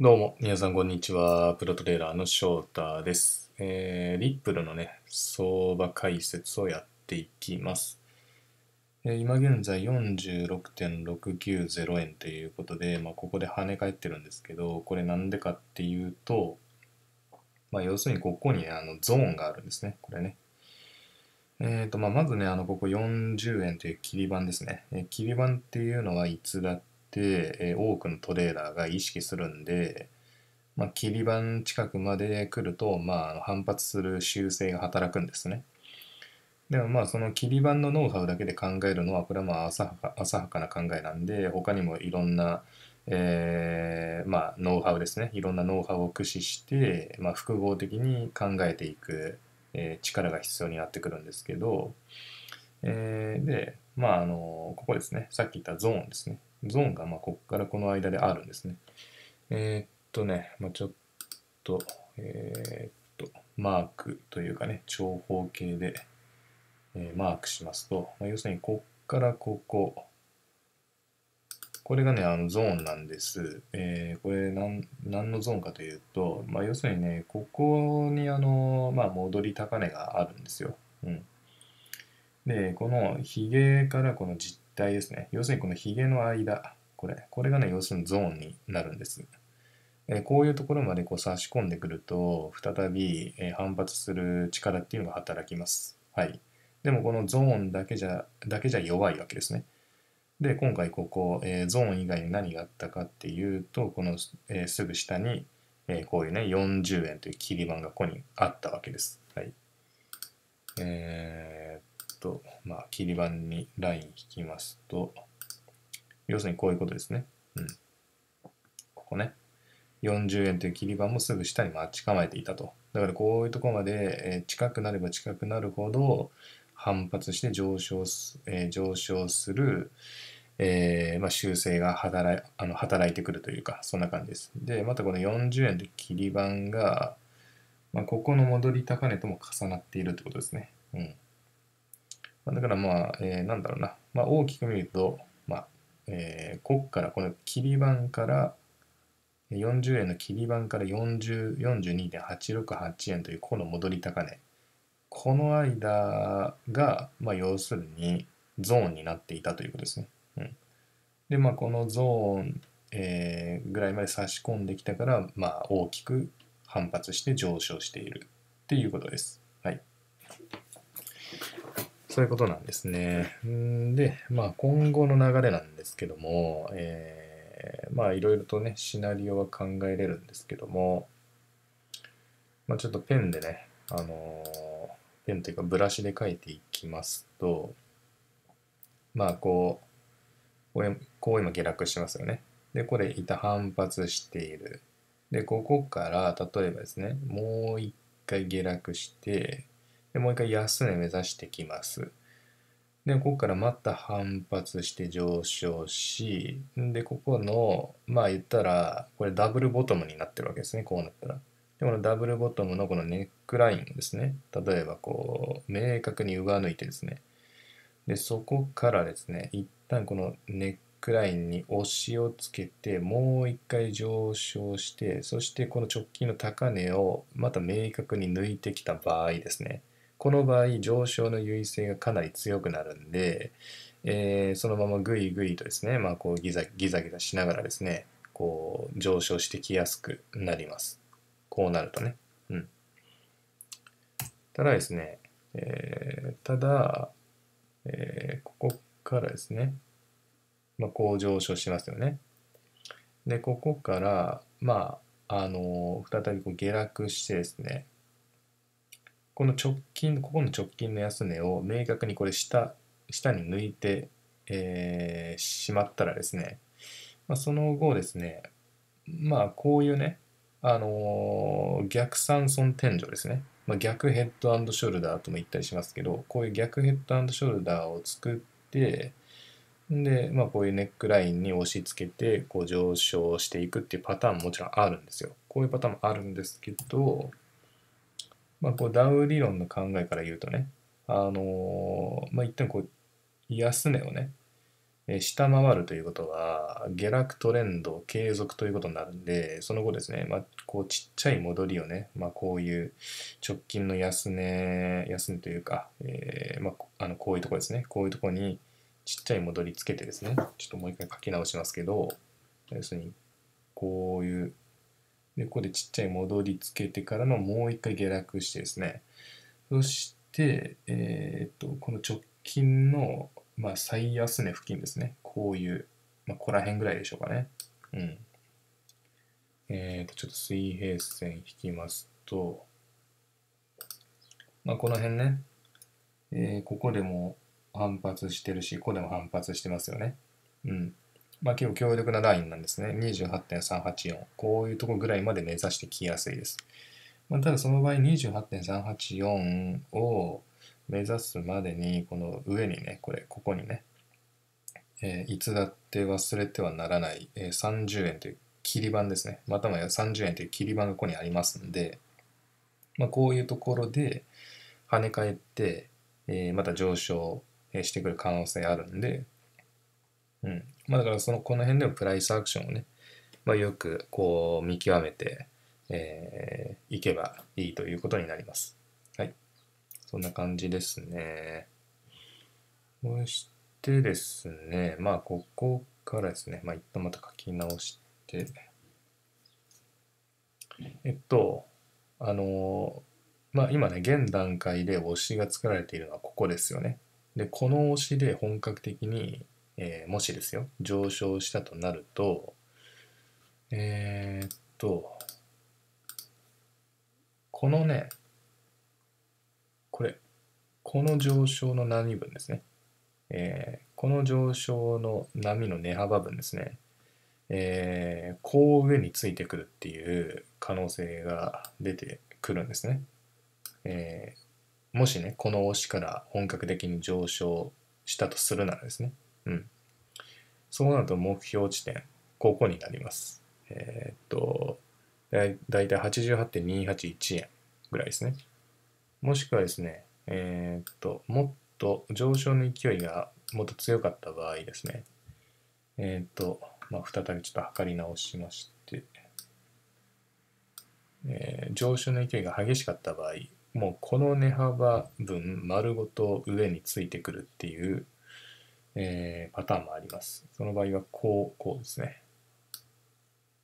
どうも、皆さんこんにちは。プロトレーラーの翔太です。えー、リップルのね、相場解説をやっていきます。えー、今現在46.690円ということで、まあ、ここで跳ね返ってるんですけど、これなんでかっていうと、まあ、要するにここに、ね、あのゾーンがあるんですね、これね。えーとまあ、まずね、あのここ40円という切り板ですね。えー、切り板っていうのはいつだって、え多くのトレーダーが意識するんで、まあ、切り板近くまで来ると、まあ、反発する修正が働くんですね。でもまあその切り板のノウハウだけで考えるのはこれはまあ浅はか浅はかな考えなんで他にもいろんな、えー、まあノウハウですねいろんなノウハウを駆使して、まあ、複合的に考えていく、えー、力が必要になってくるんですけど、えー、でまああのここですねさっき言ったゾーンですねゾーンが、まあ、ここからこの間であるんですね。えー、っとね、まあ、ちょっと、えー、っと、マークというかね、長方形で、えー、マークしますと、まあ、要するに、こっからここ、これがね、あのゾーンなんです。えー、これ何、何のゾーンかというと、まあ、要するにね、ここに、あの、まあ、戻り高値があるんですよ。うん。で、このヒゲからこの実帯ですね。要するにこのヒゲの間、これ、これがね、要するにゾーンになるんです。えこういうところまでこう差し込んでくると、再び、え反発する力っていうのが働きます。はい。でもこのゾーンだけじゃ、だけじゃ弱いわけですね。で、今回ここ、えゾーン以外に何があったかっていうと、この、えすぐ下に、えこういうね、40円という切り板がここにあったわけです。はい。えーと、まあ、切り板にライン引きますと、要するにこういうことですね。うん。ここね。40円という切り板もすぐ下に待ち構えていたと。だからこういうところまで近くなれば近くなるほど反発して上昇す,、え上昇する、えー、まあ、修正が働いあの働いてくるというかそんな感じです。でまたこの40円という切り板が、まあ、ここの戻り高値とも重なっているということですね。うんだからまあ、えー、なんだろうな、まあ、大きく見ると、まあえー、こっからこの切り板から40円の切り板から42.868円というこの戻り高値この間が、まあ、要するにゾーンになっていたということですね。うん、で、まあ、このゾーン、えー、ぐらいまで差し込んできたから、まあ、大きく反発して上昇しているっていうことです。そういうことなんですね。で、まあ、今後の流れなんですけども、えー、まあ、いろいろとね、シナリオは考えれるんですけども、まあ、ちょっとペンでね、あのー、ペンというかブラシで書いていきますと、まあ、こう、こう今下落してますよね。で、これ、板反発している。で、ここから、例えばですね、もう一回下落して、でもう一回安値目指してきます。で、ここからまた反発して上昇し、で、ここの、まあ言ったら、これダブルボトムになってるわけですね、こうなったら。で、このダブルボトムのこのネックラインですね。例えばこう、明確に上抜いてですね。で、そこからですね、一旦このネックラインに押しをつけて、もう一回上昇して、そしてこの直近の高値をまた明確に抜いてきた場合ですね。この場合上昇の優位性がかなり強くなるんで、えー、そのままぐいぐいとですね、まあ、こうギザギザギザしながらですねこう上昇してきやすくなりますこうなるとねうんただですね、えー、ただ、えー、ここからですね、まあ、こう上昇しますよねでここからまああの再びこう下落してですねこの直近、ここの直近の安値を明確にこれ下、下に抜いて、えー、しまったらですね、まあ、その後ですね、まあこういうね、あのー、逆三尊天井ですね。まあ、逆ヘッドショルダーとも言ったりしますけど、こういう逆ヘッドショルダーを作って、で、まあ、こういうネックラインに押し付けて、こう上昇していくっていうパターンももちろんあるんですよ。こういうパターンもあるんですけど、まあ、こうダウ理論の考えから言うとね、あのー、まあ、一旦こう、安値をね、下回るということは、下落トレンド継続ということになるんで、その後ですね、まあ、こうちっちゃい戻りをね、まあ、こういう直近の安値、安値というか、えー、まあ、あのこういうとこですね、こういうとこにちっちゃい戻りつけてですね、ちょっともう一回書き直しますけど、要するに、こういうで、ここでちっちゃい戻りつけてからのもう一回下落してですね。そして、えー、っと、この直近の、まあ、最安値付近ですね。こういう、まあ、ここら辺ぐらいでしょうかね。うん。えー、っと、ちょっと水平線引きますと、まあ、この辺ね、えー、ここでも反発してるし、ここでも反発してますよね。うん。まあ、結構強力なラインなんですね。28.384。こういうとこぐらいまで目指してきやすいです。まあ、ただその場合28.384を目指すまでに、この上にね、これ、ここにね、えー、いつだって忘れてはならない、えー、30円という切り板ですね。またもや30円という切り板がここにありますんで、まあ、こういうところで跳ね返って、えー、また上昇してくる可能性あるんで、うん、まあ、だからそのこの辺でもプライスアクションをね、まあ、よくこう見極めて、えー、いけばいいということになります。はい。そんな感じですね。そしてですね、まあ、ここからですね、まあ、一旦また書き直して、えっと、あの、まあ、今ね、現段階で推しが作られているのはここですよね。で、この推しで本格的にえー、もしですよ、上昇したとなると、えー、っと、このね、これ、この上昇の波分ですね。えー、この上昇の波の値幅分ですね。えー、こう上についてくるっていう可能性が出てくるんですね。えー、もしね、この推しから本格的に上昇したとするならですね。うん。そうなると目標地点、ここになります。えー、っと、だいたい88.281円ぐらいですね。もしくはですね、えー、っと、もっと上昇の勢いがもっと強かった場合ですね。えー、っと、まあ、再びちょっと測り直しまして、えー、上昇の勢いが激しかった場合、もうこの値幅分丸ごと上についてくるっていうえー、パターンもあります。その場合はこう、こうですね。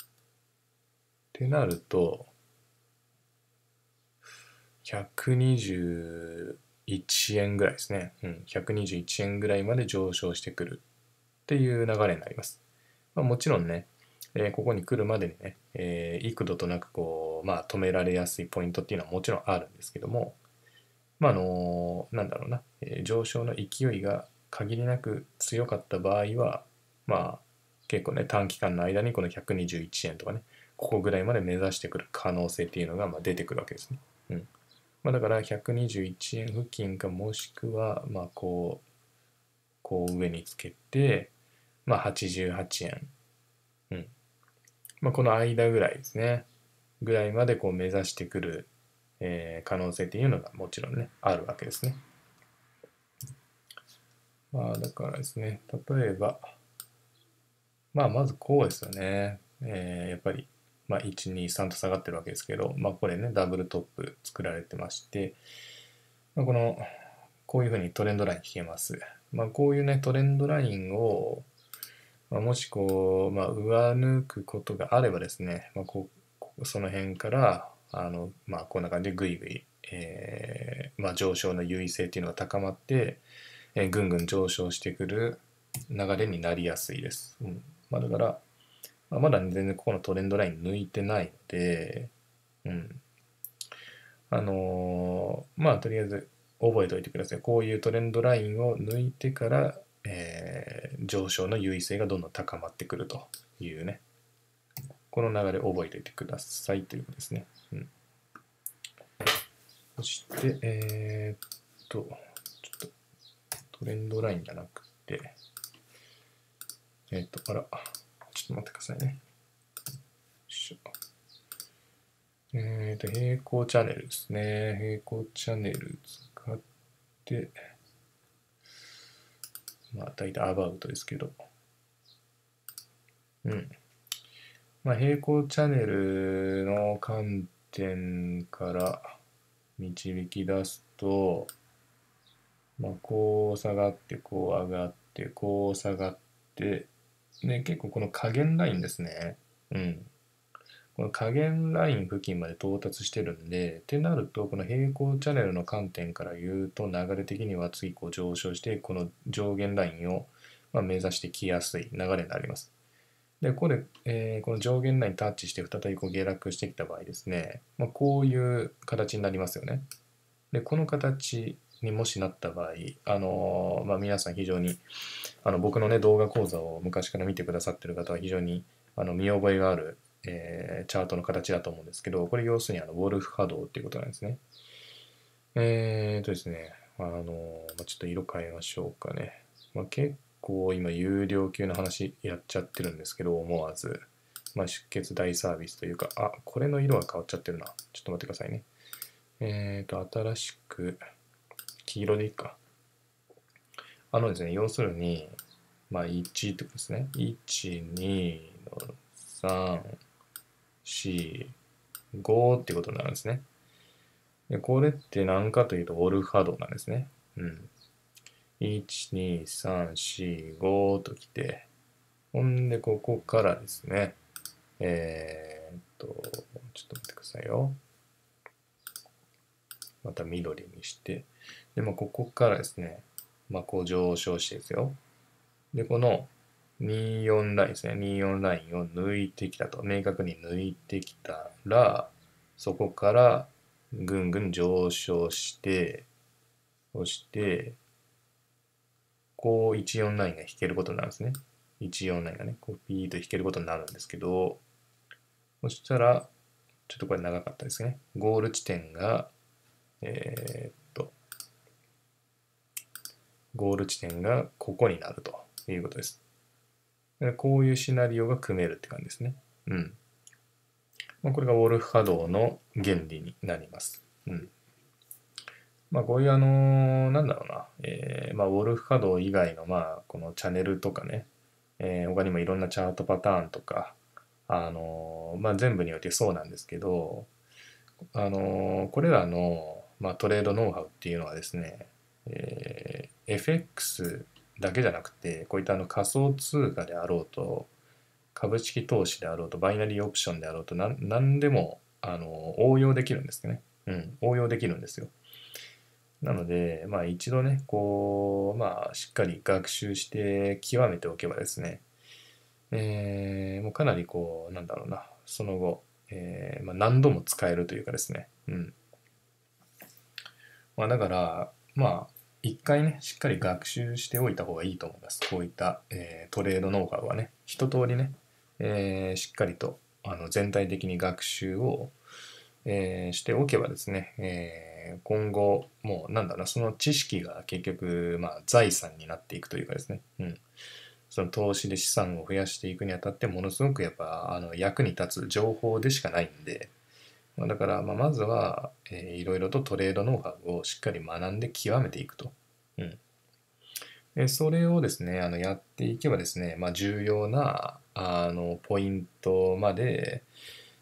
ってなると、121円ぐらいですね。うん、121円ぐらいまで上昇してくるっていう流れになります。まあ、もちろんね、えー、ここに来るまでにね、えー、幾度となくこう、まあ、止められやすいポイントっていうのはもちろんあるんですけども、まあ、あのー、なんだろうな、えー、上昇の勢いが限りなく強かった場合は、まあ、結構ね、短期間の間にこの121円とかね、ここぐらいまで目指してくる可能性っていうのがま出てくるわけですね。うん。まあ、だから121円付近かもしくは、まこう、こう上につけて、まあ、88円。うん。まあ、この間ぐらいですね。ぐらいまでこう目指してくる、えー、可能性っていうのがもちろんね、あるわけですね。まあ、だからですね、例えば、まあ、まずこうですよね。えー、やっぱり、まあ、1、2、3と下がってるわけですけど、まあ、これね、ダブルトップ作られてまして、まあ、この、こういうふうにトレンドライン引けます。まあ、こういうね、トレンドラインを、まあ、もしこう、まあ、上抜くことがあればですね、まあ、こその辺から、あの、まあ、こんな感じでぐいぐい、えー、まあ、上昇の優位性っていうのが高まって、えー、ぐんぐん上昇してくる流れになりやすいです。うんまあ、だから、まあ、まだ、全然ここのトレンドライン抜いてないので、うん。あのー、まあとりあえず覚えておいてください。こういうトレンドラインを抜いてから、えー、上昇の優位性がどんどん高まってくるというね。この流れ覚えておいてくださいということですね。うん、そして、えー、っと。トレンドラインじゃなくて、えっ、ー、と、あら、ちょっと待ってくださいね。えっ、ー、と、平行チャンネルですね。平行チャンネル使って、まあ、大体アバウトですけど。うん。まあ、平行チャンネルの観点から導き出すと、まあ、こう下がってこう上がってこう下がってね結構この加減ラインですねうんこの加減ライン付近まで到達してるんでってなるとこの平行チャンネルの観点から言うと流れ的には次こう上昇してこの上限ラインをま目指してきやすい流れになりますで、ここで、えー、この上限ラインタッチして再びこう下落してきた場合ですね、まあ、こういう形になりますよね。で、この形にもしなった場合、あのまあ、皆さん非常にあの僕の、ね、動画講座を昔から見てくださってる方は非常にあの見覚えがある、えー、チャートの形だと思うんですけど、これ要するにあのウォルフ波動っていうことなんですね。えーとですね、あのまちょっと色変えましょうかね。まあ、結構今有料級の話やっちゃってるんですけど、思わず。まあ、出血大サービスというか、あ、これの色は変わっちゃってるな。ちょっと待ってくださいね。えっ、ー、と、新しく、黄色でいいか。あのですね、要するに、まあ、1ってことですね。1、2、3、4、5ってことになるんですね。で、これって何かというと、オルファドなんですね。うん。1、2、3、4、5ときて、ほんで、ここからですね、えー、っと、ちょっと待ってくださいよ。また緑にして、で、まあ、ここからですね、まあ、こう上昇してですよ。で、この24ラインですね。24ラインを抜いてきたと。明確に抜いてきたら、そこからぐんぐん上昇して、そして、こう14ラインが引けることになるんですね。14ラインがね、こうピーと引けることになるんですけど、そしたら、ちょっとこれ長かったですね。ゴール地点が、えー、ゴール地点がここになるということです。こういうシナリオが組めるって感じですね。うん。まあ、これがウォルフ波動の原理になります。うん。まあ、こういうあのー、なんだろうな、えー、まあ、ウォルフ波動以外の、まあ、このチャンネルとかね、えー、他にもいろんなチャートパターンとか、あのー、まあ、全部においてそうなんですけど、あのー、これらの、まあ、トレードノウハウっていうのはですね、えー、FX だけじゃなくて、こういったあの仮想通貨であろうと、株式投資であろうと、バイナリーオプションであろうと、何でもあの応用できるんですね。うん、応用できるんですよ。なので、まあ一度ね、こう、まあしっかり学習して極めておけばですね、えー、もうかなりこう、なんだろうな、その後、えーまあ、何度も使えるというかですね、うん。まあだから、まあ、一回ね、しっかり学習しておいた方がいいと思います。こういった、えー、トレードノウハウはね、一通りね、えー、しっかりとあの全体的に学習を、えー、しておけばですね、え今後、もうなんだろうその知識が結局、まあ、財産になっていくというかですね、うん。その投資で資産を増やしていくにあたって、ものすごくやっぱあの役に立つ情報でしかないんで、まだから、まあ、まずは、えー、いろいろとトレードノウハウをしっかり学んで極めていくと。うん。でそれをですね、あのやっていけばですね、まあ、重要なあのポイントまで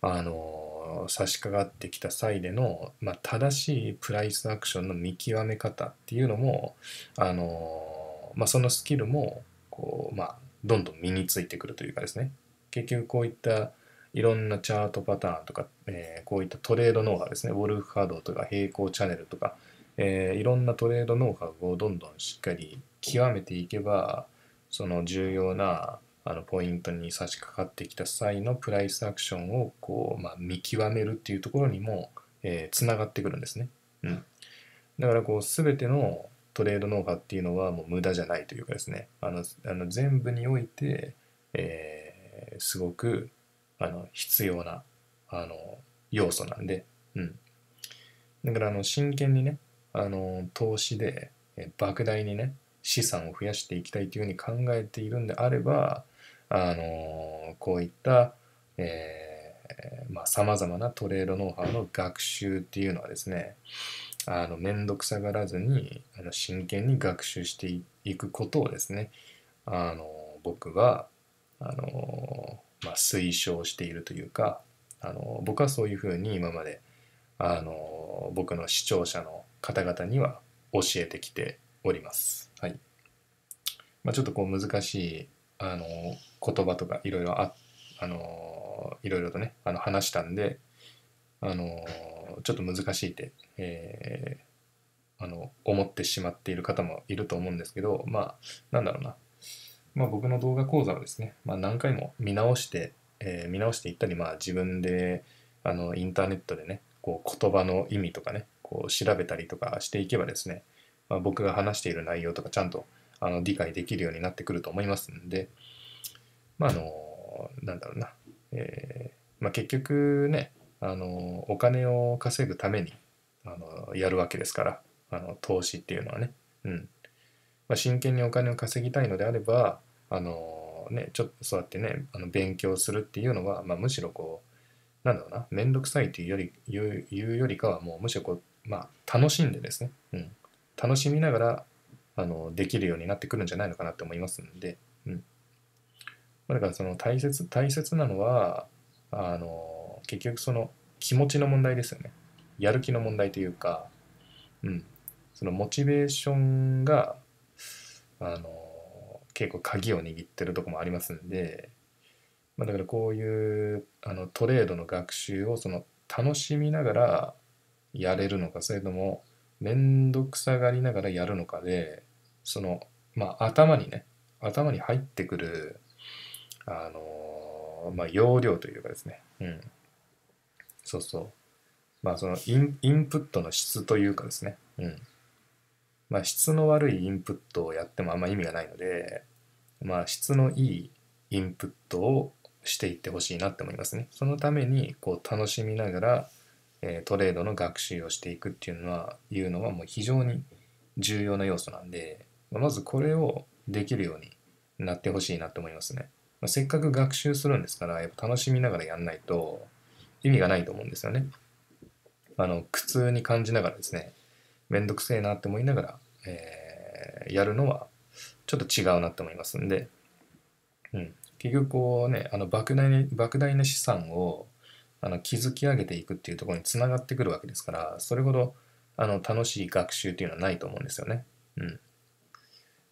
あの差し掛かってきた際での、まあ、正しいプライスアクションの見極め方っていうのもあの、まあ、そのスキルもこう、まあ、どんどん身についてくるというかですね結局こういったいろんなチャートパターンとか、えー、こういったトレードノウハウですね、ウォルフ波動とか平行チャンネルとか、えー、いろんなトレードノウハウをどんどんしっかり極めていけば、その重要なあのポイントに差し掛かってきた際のプライスアクションをこう、まあ、見極めるっていうところにも、えー、つながってくるんですね。うん、だからこう全てのトレードノウハウっていうのはもう無駄じゃないというかですねあのあの全部において、えー、すごくあの、必要な、あの、要素なんで、うん。だから、あの、真剣にね、あの、投資で、え莫大にね、資産を増やしていきたいというふうに考えているんであれば、あの、こういった、えー、まあ、様々なトレードノウハウの学習っていうのはですね、あの、面倒くさがらずに、あの真剣に学習していくことをですね、あの、僕は、あの、まあ、推奨しているというかあの僕はそういうふうに今まであの僕の視聴者の方々には教えてきております。はいまあ、ちょっとこう難しいあの言葉とかいろいろああのいろいろとねあの話したんであのちょっと難しいって、えー、あの思ってしまっている方もいると思うんですけどまあなんだろうなまあ、僕の動画講座をですね、まあ、何回も見直して、えー、見直していったり、まあ、自分であのインターネットでねこう言葉の意味とかねこう調べたりとかしていけばですね、まあ、僕が話している内容とかちゃんとあの理解できるようになってくると思いますんで、まあ、あのなんだろうな、えーまあ、結局ねあのお金を稼ぐためにあのやるわけですからあの投資っていうのはね、うんまあ、真剣にお金を稼ぎたいのであればあのね、ちょっとそうやってね、あの勉強するっていうのは、まあ、むしろこう、なんだろうな、めんどくさいっていうより、いういうよりかは、もうむしろこう、まあ、楽しんでですね、うん、楽しみながら、あの、できるようになってくるんじゃないのかなって思いますんで、うん。まあ、だからその大切、大切なのは、あの、結局その気持ちの問題ですよね。やる気の問題というか、うん、そのモチベーションが、あの、結構鍵を握ってるとこもありますんで、まあ、だからこういうあのトレードの学習をその楽しみながらやれるのかそれとも面倒くさがりながらやるのかでその、まあ、頭にね頭に入ってくるあのまあ容量というかですねうんそうそうまあそのインプットの質というかですねうんまあ、質の悪いインプットをやってもあんま意味がないので、まあ、質のいいインプットをしていってほしいなって思いますね。そのためにこう楽しみながら、えトレードの学習をしていくっていうのはいうのはもう非常に重要な要素なんでまずこれをできるようになってほしいなって思いますね。まあ、せっかく学習するんですからやっぱ楽しみながらやんないと意味がないと思うんですよね。あの苦痛に感じながらですねめんどくせえなって思いながら、えー、やるのはちょっと違うなって思いますんで、うん、結局こうねあの莫大に莫大な資産をあの築き上げていくっていうところにつながってくるわけですからそれほどあの楽しい学習っていうのはないと思うんですよね。うん、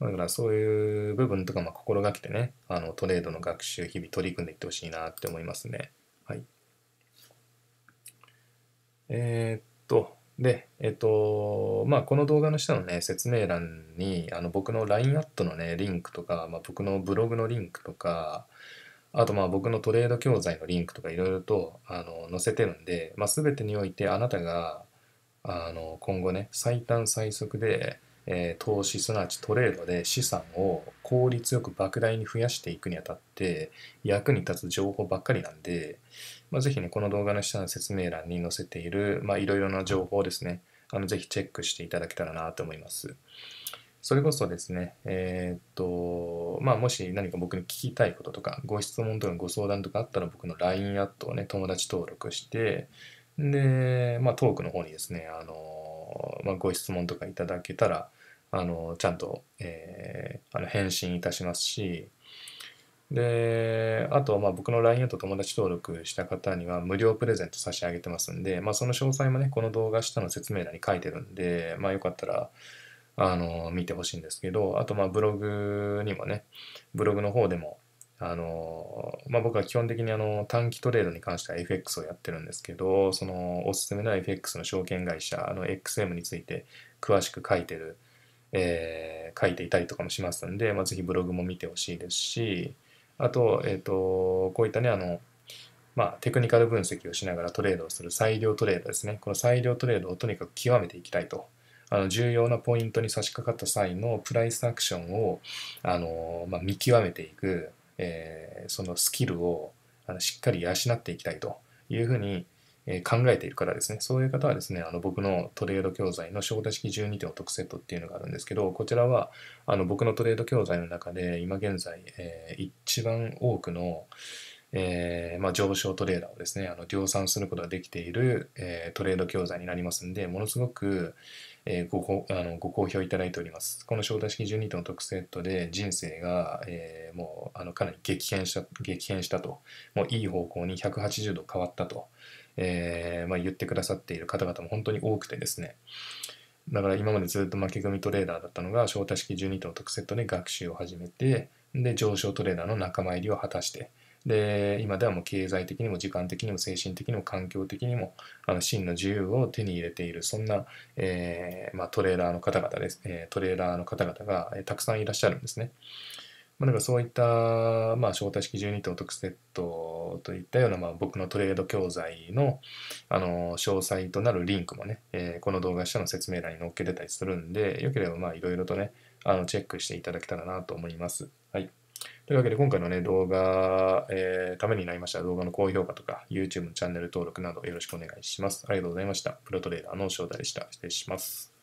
だからそういう部分とかま心がけてねあのトレードの学習日々取り組んでいってほしいなって思いますね。はい、えー、っとで、えっと、まあ、この動画の下のね、説明欄に、あの、僕の LINE アットのね、リンクとか、まあ、僕のブログのリンクとか、あと、まあ、僕のトレード教材のリンクとか、いろいろと、あの、載せてるんで、まあ、すべてにおいて、あなたが、あの、今後ね、最短最速で、えー、投資すなわちトレードで資産を効率よく莫大に増やしていくにあたって役に立つ情報ばっかりなんで、まあ、ぜひね、この動画の下の説明欄に載せている、まあ、いろいろな情報をですね、あのぜひチェックしていただけたらなと思います。それこそですね、えー、っと、まあ、もし何か僕に聞きたいこととか、ご質問とかご相談とかあったら、僕の LINE アットをね、友達登録して、で、まあ、トークの方にですね、あの、まあ、ご質問とかいただけたら、あの、ちゃんと、えー、あの返信いたしますし、で、あとはまあ僕の LINE アと友達登録した方には無料プレゼント差し上げてますんで、まあ、その詳細もね、この動画下の説明欄に書いてるんで、まあ、よかったら、あの、見てほしいんですけど、あとまあブログにもね、ブログの方でも、あの、まあ、僕は基本的にあの短期トレードに関しては FX をやってるんですけど、そのおすすめの FX の証券会社、あの XM について詳しく書いてる、えー、書いていたりとかもしますんで、まあ、ぜひブログも見てほしいですし、あと、えっ、ー、と、こういったね、あの、まあ、テクニカル分析をしながらトレードをする裁量トレードですね。この裁量トレードをとにかく極めていきたいと。あの重要なポイントに差し掛かった際のプライスアクションをあの、まあ、見極めていく、えー、そのスキルをあのしっかり養っていきたいというふうにえ考えている方ですね。そういう方はですね、あの僕のトレード教材の小手式12点を特セットっていうのがあるんですけど、こちらはあの僕のトレード教材の中で今現在、えー、一番多くの、えー、まあ、上昇トレーダーをですね、あの量産することができている、えー、トレード教材になりますんで、ものすごく、えー、ごあのご好評いただいております。この招待式12点を特セットで人生が、えもうあのかなり激変した、激変したと、もういい方向に180度変わったと。えー、まあ、言ってくださっている方々も本当に多くてですね、だから今までずっと負け組トレーダーだったのが、招待式12頭特セットで学習を始めて、で、上昇トレーダーの仲間入りを果たして、で、今ではもう経済的にも時間的にも精神的にも環境的にも、あの、真の自由を手に入れている、そんな、えー、まあ、トレーダーの方々です、えー、トレーダーの方々が、えー、たくさんいらっしゃるんですね。まあ、なんかそういった、まあ、招待式12等特セットといったような、まあ、僕のトレード教材の、あの、詳細となるリンクもね、えー、この動画下の説明欄に載っけてたりするんで、よければ、まあ、いろいろとね、あの、チェックしていただけたらなと思います。はい。というわけで、今回のね、動画、えー、ためになりました動画の高評価とか、YouTube のチャンネル登録などよろしくお願いします。ありがとうございました。プロトレーダーの翔太でした。失礼します。